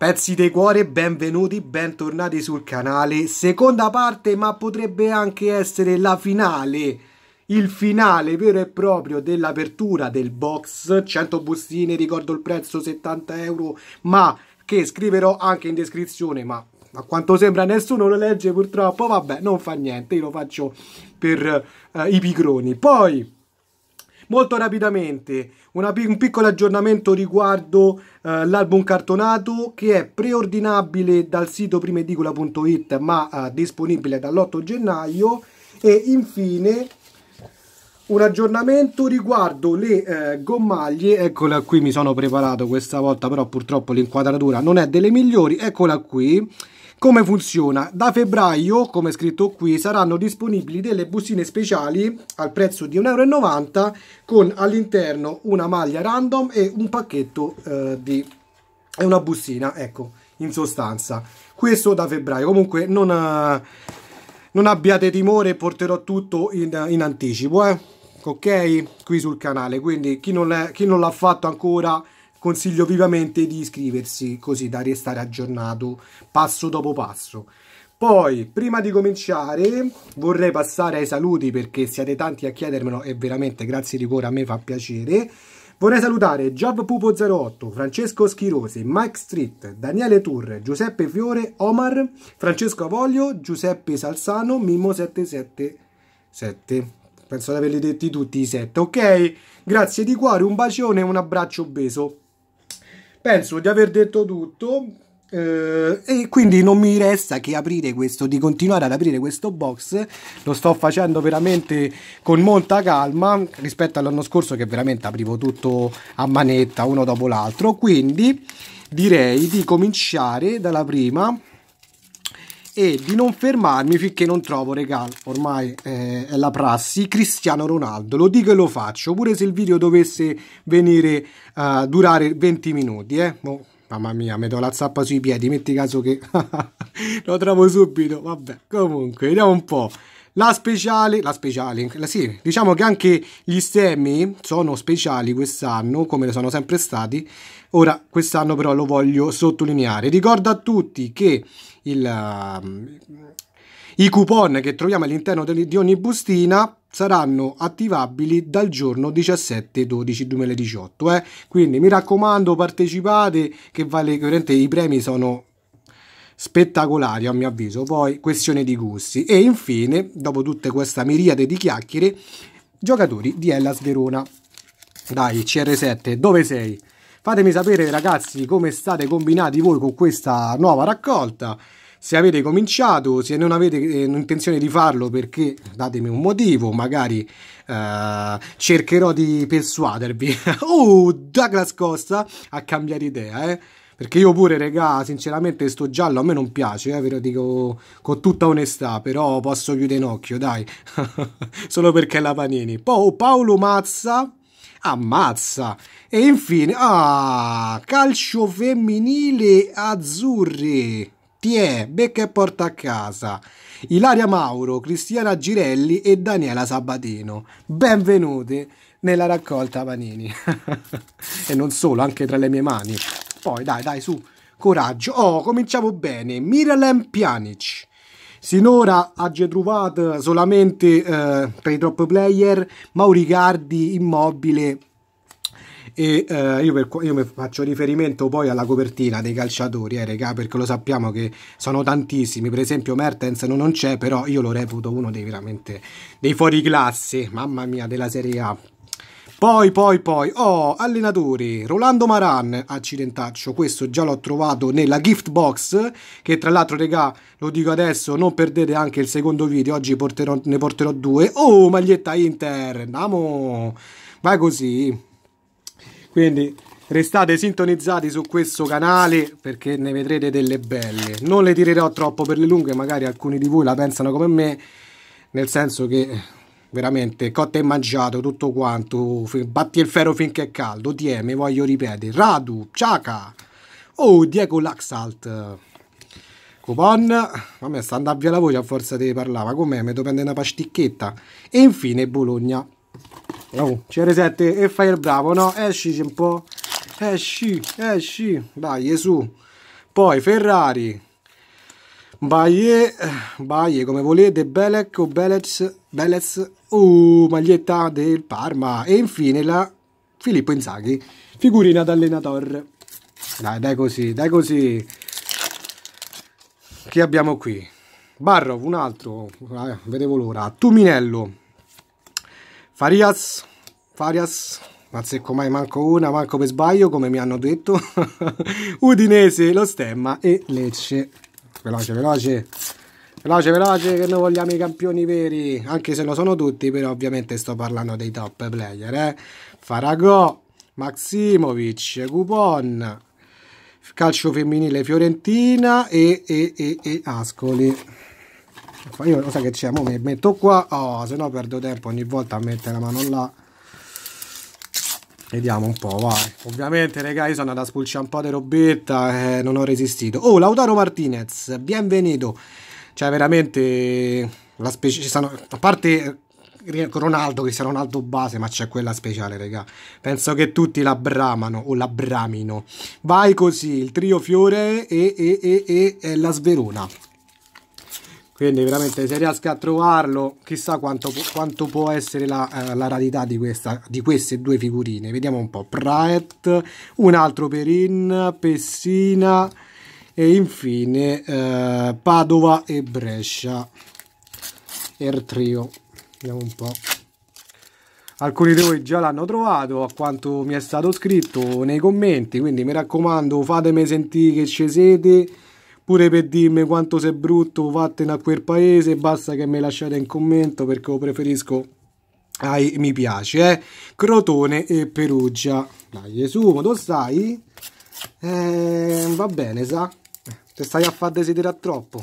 Pezzi di cuore, benvenuti, bentornati sul canale. Seconda parte, ma potrebbe anche essere la finale. Il finale vero e proprio dell'apertura del box. 100 bustine, ricordo il prezzo, 70 euro, ma che scriverò anche in descrizione, ma a quanto sembra nessuno lo legge purtroppo, vabbè, non fa niente, io lo faccio per eh, i pigroni. Poi... Molto rapidamente, una, un piccolo aggiornamento riguardo eh, l'album cartonato che è preordinabile dal sito primedicola.it ma eh, disponibile dall'8 gennaio e infine un aggiornamento riguardo le eh, gommaglie, eccola qui mi sono preparato questa volta però purtroppo l'inquadratura non è delle migliori, eccola qui come funziona? Da febbraio, come scritto qui, saranno disponibili delle bustine speciali al prezzo di 1,90 euro con all'interno una maglia random e un pacchetto eh, di... e una bustina, ecco, in sostanza. Questo da febbraio, comunque non, eh, non abbiate timore, porterò tutto in, in anticipo, eh? ok? Qui sul canale, quindi chi non l'ha fatto ancora consiglio vivamente di iscriversi così da restare aggiornato passo dopo passo. Poi, prima di cominciare, vorrei passare ai saluti perché siete tanti a chiedermelo e veramente grazie di cuore, a me fa piacere. Vorrei salutare Jav Pupo 08, Francesco Schirosi, Mike Street, Daniele Turre, Giuseppe Fiore, Omar, Francesco Avoglio, Giuseppe Salsano, Mimmo 777. Penso di averli detti tutti i 7, ok? Grazie di cuore, un bacione e un abbraccio beso penso di aver detto tutto eh, e quindi non mi resta che aprire questo, di continuare ad aprire questo box. Lo sto facendo veramente con molta calma rispetto all'anno scorso che veramente aprivo tutto a manetta uno dopo l'altro. Quindi direi di cominciare dalla prima e di non fermarmi finché non trovo regalo ormai eh, è la prassi Cristiano Ronaldo lo dico e lo faccio pure se il video dovesse venire uh, durare 20 minuti eh oh, mamma mia mi do la zappa sui piedi metti caso che lo trovo subito vabbè comunque vediamo un po' La speciale, la speciale, la, sì, diciamo che anche gli stemmi sono speciali quest'anno, come sono sempre stati. Ora, quest'anno però lo voglio sottolineare. Ricordo a tutti che il, um, i coupon che troviamo all'interno di ogni bustina saranno attivabili dal giorno 17 12 2018 eh? quindi mi raccomando partecipate che vale veramente i premi sono spettacolari a mio avviso poi questione di gusti e infine dopo tutta questa miriade di chiacchiere giocatori di Hellas Verona dai CR7 dove sei? Fatemi sapere ragazzi come state combinati voi con questa nuova raccolta se avete cominciato, se non avete eh, intenzione di farlo perché datemi un motivo, magari eh, cercherò di persuadervi. oh, Douglas Costa a cambiare idea, eh? Perché io pure, regà, sinceramente sto giallo a me non piace, eh, ve lo dico con tutta onestà, però posso chiudere un occhio, dai. Solo perché è la Panini. Poi Paolo Mazza Ammazza! E infine, ah, calcio femminile azzurri. Tie, becca e porta a casa. Ilaria Mauro, Cristiana Girelli e Daniela Sabatino. Benvenute nella raccolta panini. e non solo, anche tra le mie mani. Poi dai, dai, su, coraggio. Oh, cominciamo bene. Miralem Pjanic. Sinora ha trovato solamente eh, tra i top player Mauricardi, Immobile e eh, io, per, io faccio riferimento poi alla copertina dei calciatori, eh, regà, perché lo sappiamo che sono tantissimi. Per esempio, Mertens non c'è, però io lo reputo uno dei veramente dei fuoriclasse, mamma mia, della Serie A. Poi, poi, poi, oh, allenatori, Rolando Maran, accidentaccio, questo già l'ho trovato nella gift box, che tra l'altro, regà, lo dico adesso, non perdete anche il secondo video, oggi porterò, ne porterò due. Oh, maglietta Inter, andiamo, va così. Quindi, restate sintonizzati su questo canale perché ne vedrete delle belle. Non le tirerò troppo per le lunghe, magari alcuni di voi la pensano come me, nel senso che veramente cotta e mangiato tutto quanto, batti il ferro finché è caldo, Dieme, voglio ripetere, Radu, Ciaca, oh Diego Laxalt, Copon, vabbè sta andando via la voce a forza di parlare, ma com'è, mi devo prendere una pasticchetta, e infine Bologna, oh, CR7 e fai il bravo, no, escici un po', esci, esci, dai, su poi Ferrari, Baie, Baie come volete, Belec o Belez, Belez, uh, maglietta del Parma e infine la Filippo Inzaghi, figurina d'allenatore. Dai, dai così, dai così. Che abbiamo qui? Barrov, un altro, eh, vedevo l'ora, Tuminello, Farias, Farias, ma se mai manco una, manco per sbaglio come mi hanno detto, Udinese, lo stemma e Lecce veloce veloce veloce veloce che noi vogliamo i campioni veri anche se lo sono tutti però ovviamente sto parlando dei top player eh? Faragò Maximovic Coupon calcio femminile Fiorentina e, e, e, e Ascoli io lo so che c'è, mo mi metto qua oh, se no perdo tempo ogni volta a mettere la mano là Vediamo un po', vai. Ovviamente, raga, io sono andato a spulciare un po' di robetta e non ho resistito. Oh, Lautaro Martinez, benvenuto. Cioè, veramente, la specie... Sono... A parte Ronaldo, che sarà un altro base, ma c'è quella speciale, raga. Penso che tutti la bramano o la bramino. Vai così, il trio Fiore e, e, e, e, e la Sverona quindi veramente se riesco a trovarlo chissà quanto, quanto può essere la, eh, la rarità di, questa, di, queste due figurine vediamo un po' Praet un altro Perin Pessina e infine eh, Padova e Brescia er trio vediamo un po' alcuni di voi già l'hanno trovato a quanto mi è stato scritto nei commenti quindi mi raccomando fatemi sentire che ci siete pure per dirmi quanto sei brutto vattene a quel paese basta che mi lasciate in commento perché lo preferisco ai mi piace eh? Crotone e Perugia dai Gesù ma tu stai? Eh, va bene sa? te stai a far desiderare troppo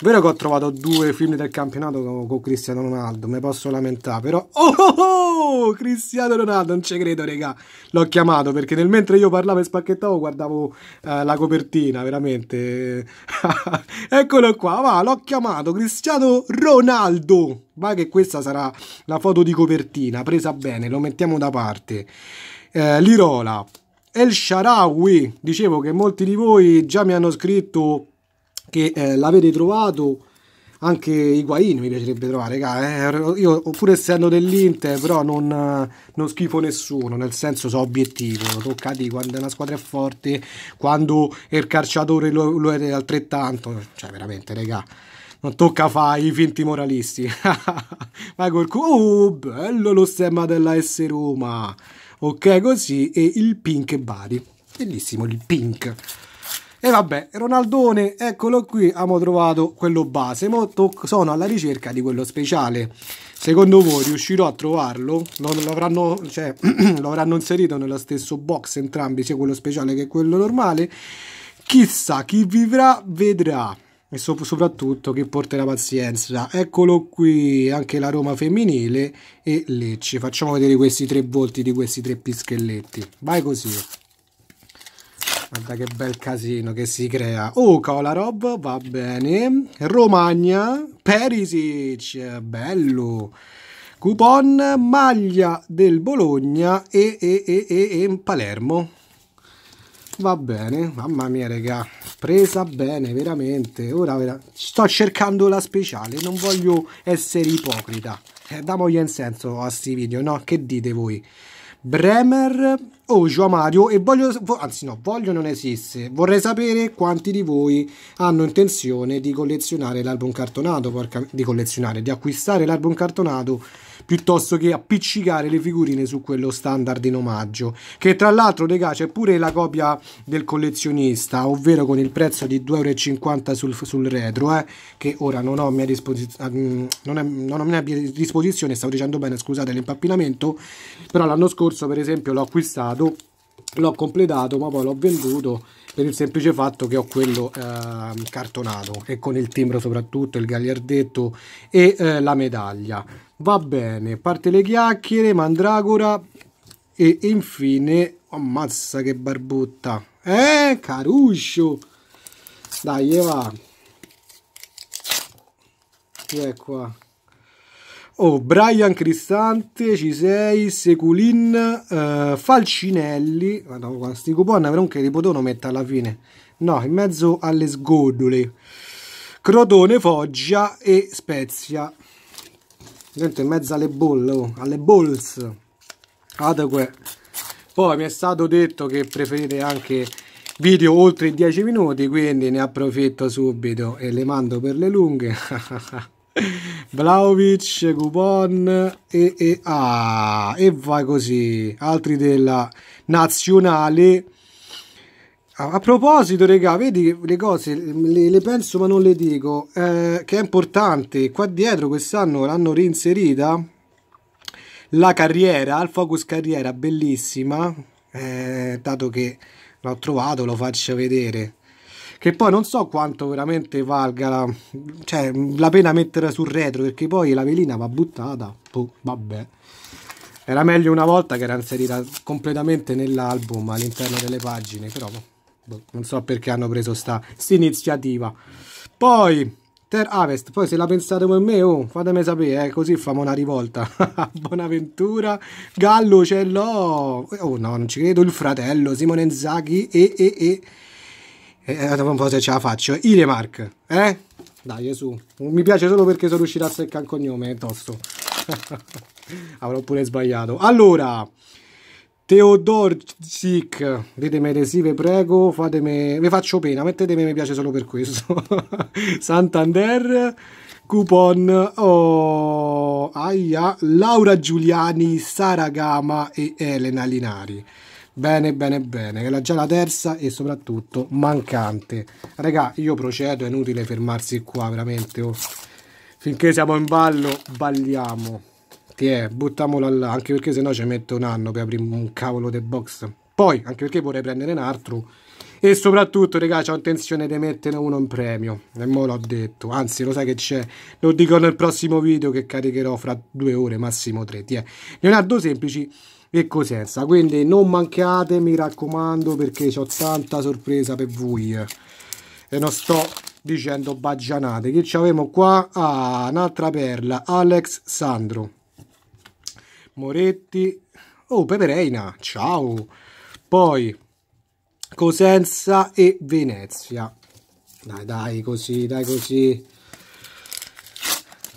Vero che ho trovato due film del campionato con, Cristiano Ronaldo, me posso lamentare, però... Oh, oh, oh Cristiano Ronaldo, non ci credo, regà. L'ho chiamato perché nel mentre io parlavo e spacchettavo guardavo eh, la copertina, veramente. Eccolo qua, va, l'ho chiamato, Cristiano Ronaldo. Va che questa sarà la foto di copertina, presa bene, lo mettiamo da parte. Eh, Lirola. El Sharawi, dicevo che molti di voi già mi hanno scritto che eh, l'avete trovato anche Higuain mi piacerebbe trovare, raga, eh. io pur essendo dell'Inter però non, non, schifo nessuno, nel senso so obiettivo, tocca di quando una squadra è forte, quando è il calciatore lo, lo è altrettanto, cioè veramente raga, non tocca fare i finti moralisti, ma col cu- oh uh, bello lo stemma della S Roma, ok così e il pink body bellissimo il pink. E vabbè, Ronaldone, eccolo qui, abbiamo trovato quello base. Mo sono alla ricerca di quello speciale. Secondo voi riuscirò a trovarlo? Lo, avranno, cioè, lo inserito nello stesso box entrambi, sia quello speciale che quello normale? Chissà, chi vivrà vedrà e soprattutto chi porterà pazienza. Eccolo qui anche la Roma femminile e Lecce. Facciamo vedere questi tre volti di questi tre pischelletti. Vai così. Guarda che bel casino che si crea. Oh, Kolarov, va bene. Romagna, Perisic, bello. Coupon, maglia del Bologna e, e, e, e, e Palermo. Va bene, mamma mia regà, presa bene, veramente. Ora vera... sto cercando la speciale, non voglio essere ipocrita. Eh, damogli in senso a questi video, no? Che dite voi? Bremer, Oh, Joa Mario, e voglio, anzi no, voglio non esiste, vorrei sapere quanti di voi hanno intenzione di collezionare l'album cartonato, porca, di collezionare, di acquistare l'album cartonato piuttosto che appiccicare le figurine su quello standard in omaggio, che tra l'altro regà c'è pure la copia del collezionista, ovvero con il prezzo di 2,50€ sul, sul retro, eh, che ora non ho a mia disposizione, mm, non, non ho a mia disposizione, stavo dicendo bene, scusate l'impappinamento, però l'anno scorso per esempio l'ho acquistato completato l'ho completato ma poi l'ho venduto per il semplice fatto che ho quello eh, cartonato e con il timbro soprattutto, il gagliardetto e eh, la medaglia va bene, parte le chiacchiere, mandragora e infine ammazza oh, che barbutta eh caruscio dai va e qua Oh, Brian Cristante, ci sei, Seculin, eh, Falcinelli. Ah, guarda, questi coupon avrò anche li potevo mettere alla fine. No, in mezzo alle sgodole. Crotone, Foggia e Spezia. Sento in mezzo alle bolle, oh, alle balls. Adque. Poi mi è stato detto che preferite anche video oltre i 10 minuti, quindi ne approfitto subito e le mando per le lunghe. Vlaovic, Gubon e, e, ah, e vai così, altri della nazionale. A, a proposito, regà, vedi le cose le, le penso ma non le dico, eh, che è importante, qua dietro quest'anno l'hanno reinserita la carriera, il focus carriera, bellissima, eh, dato che l'ho trovato lo faccio vedere che poi non so quanto veramente valga la, cioè, la pena mettere sul retro perché poi la velina va buttata Puh, boh, vabbè era meglio una volta che era inserita completamente nell'album all'interno delle pagine però boh, non so perché hanno preso sta iniziativa poi Ter Avest poi se la pensate come me oh, fatemi sapere eh, così famo una rivolta Buonaventura Gallo ce l'ho oh no non ci credo il fratello Simone Zaghi e e e e eh, era eh, un po' se ce la faccio. Iremark, eh? Dai, su. Mi piace solo perché sono riuscito a seccare il cognome, è tosto. Avrò pure sbagliato. Allora, Teodorzik, ditemi adesive, prego, fatemi... Vi faccio pena, mettetemi mi piace solo per questo. Santander, coupon, oh, aia, Laura Giuliani, Sara Gama e Elena Linari bene bene bene che era già la terza e soprattutto mancante raga io procedo è inutile fermarsi qua veramente oh. finché siamo in ballo balliamo ti è buttamola là anche perché sennò ci metto un anno per aprire un cavolo del box poi anche perché vorrei prendere un altro e soprattutto raga ho intenzione di metterne uno in premio e mo l'ho detto anzi lo sai che c'è lo dico nel prossimo video che caricherò fra due ore massimo tre ti è Leonardo Semplici e Cosenza quindi non mancate mi raccomando perché ho tanta sorpresa per voi e non sto dicendo baggianate che ci avevamo qua ah, un'altra perla Alex Sandro Moretti oh Pepereina ciao poi Cosenza e Venezia dai dai così dai così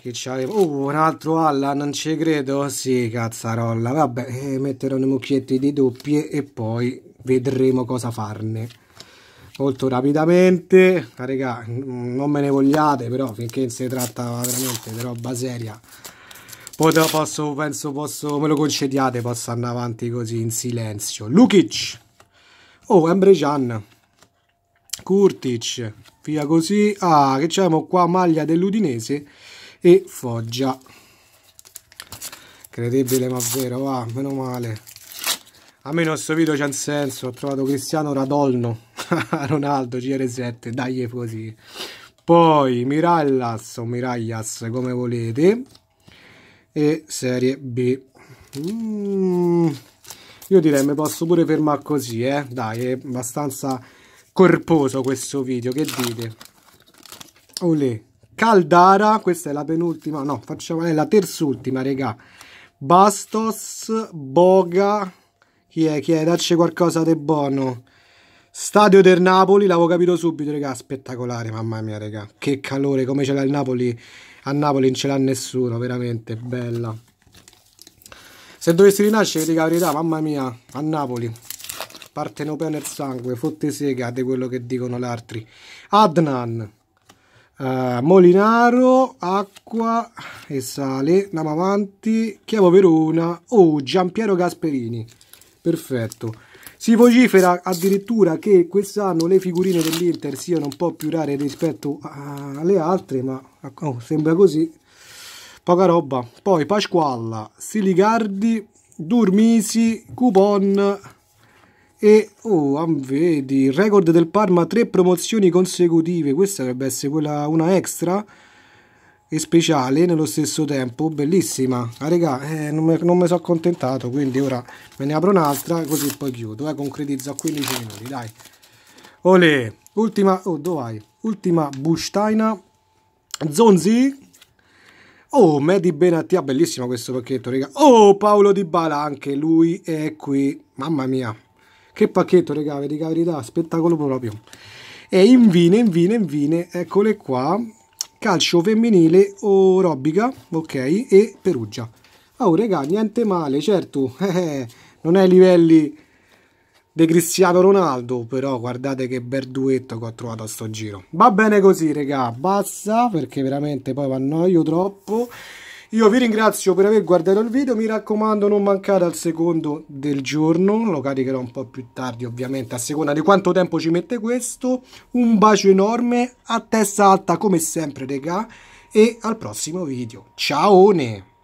chi c'aveva? Uh, un altro Alla, non ci credo. Sì, cazzarolla. Vabbè, eh, metterò nei mucchietti di doppie e poi vedremo cosa farne. Molto rapidamente, raga, non me ne vogliate, però finché si tratta veramente di roba seria, Poi posso, penso, posso, me lo concediate, posso andare avanti così in silenzio. Lukic, oh, Emrejan, Kurtic, via così. Ah, che c'è qua, maglia dell'Udinese e Foggia credibile ma vero va meno male a me non sto video c'è un senso ho trovato Cristiano Radolno Ronaldo CR7 dai così poi Mirallas o Miraglias come volete e serie B mm, io direi mi posso pure fermare così eh dai è abbastanza corposo questo video che dite olè Caldara, questa è la penultima, no, facciamo è la terzultima, regà. Bastos, Boga, chi è, chi è, dacci qualcosa di buono. Stadio del Napoli, l'avevo capito subito, regà, spettacolare, mamma mia, regà. Che calore, come ce l'ha il Napoli, a Napoli non ce l'ha nessuno, veramente, bella. Se dovessi rinascere, dica la verità, mamma mia, a Napoli. Partenopea nel sangue, fotte sega di quello che dicono gli altri. Adnan, eh, Molinaro, acqua e sale, andiamo avanti, Chiavo Verona, oh Giampiero Gasperini, perfetto. Si vocifera addirittura che quest'anno le figurine dell'Inter siano un po' più rare rispetto alle altre, ma oh, sembra così, poca roba. Poi Pasqualla, Siligardi, Durmisi, Coupon, e oh, vedi, il record del Parma, tre promozioni consecutive, questa dovrebbe essere quella, una extra e speciale nello stesso tempo, bellissima, ah, regà, eh, non, me, non mi sono accontentato, quindi ora me ne apro un'altra così poi chiudo, eh, concretizzo a 15 minuti, dai. Olè, ultima, oh, dove vai? Ultima Bustaina, Zonzi, Oh, Medi Benattia, bellissimo questo pacchetto, raga. Oh, Paolo Di Bala, anche lui è qui. Mamma mia. Che pacchetto, regà, vi dica la verità, spettacolo proprio. E infine, infine, infine, eccole qua, calcio femminile o robica ok, e Perugia. Oh, regà, niente male, certo, eh, eh, non è ai livelli di Cristiano Ronaldo, però guardate che bel duetto che ho trovato a sto giro. Va bene così, regà, basta, perché veramente poi mi annoio troppo. Io vi ringrazio per aver guardato il video, mi raccomando non mancate al secondo del giorno, lo caricherò un po' più tardi ovviamente a seconda di quanto tempo ci mette questo. Un bacio enorme, a testa alta come sempre regà e al prossimo video. Ciao!